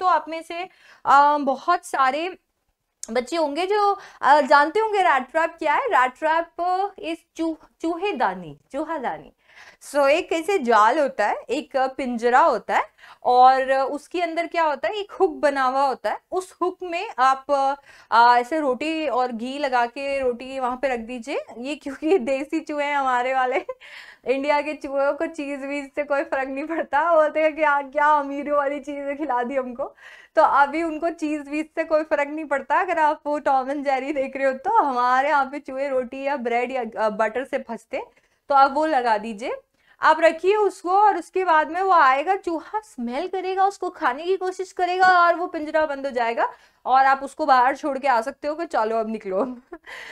तो आप में से आ, बहुत सारे बच्चे होंगे जो जानते होंगे रैट ट्रैप क्या है रैट ट्रैप इज दानी चूहा दानी सो so, एक ऐसे जाल होता है एक पिंजरा होता है और उसके अंदर क्या होता है एक हुक बना हुआ होता है उस हुक में आप आ, ऐसे रोटी और घी लगा के रोटी वहां पे रख दीजिए ये क्योंकि देसी चूहे हैं हमारे वाले इंडिया के चूहों को चीज वीज से कोई फर्क नहीं पड़ता बोलते हैं कि आ, हाँ, क्या अमीरों वाली चीजें खिला दी हमको तो अभी उनको चीज वीज से कोई फर्क नहीं पड़ता अगर आप वो टॉम एंड जेरी देख रहे हो तो हमारे यहाँ पे चूहे रोटी या ब्रेड या बटर से फंसते तो आप वो लगा दीजिए आप रखिए उसको और उसके बाद में वो आएगा चूहा स्मेल करेगा उसको खाने की कोशिश करेगा और वो पिंजरा बंद हो जाएगा और आप उसको बाहर छोड़ के आ सकते हो कि चलो अब निकलो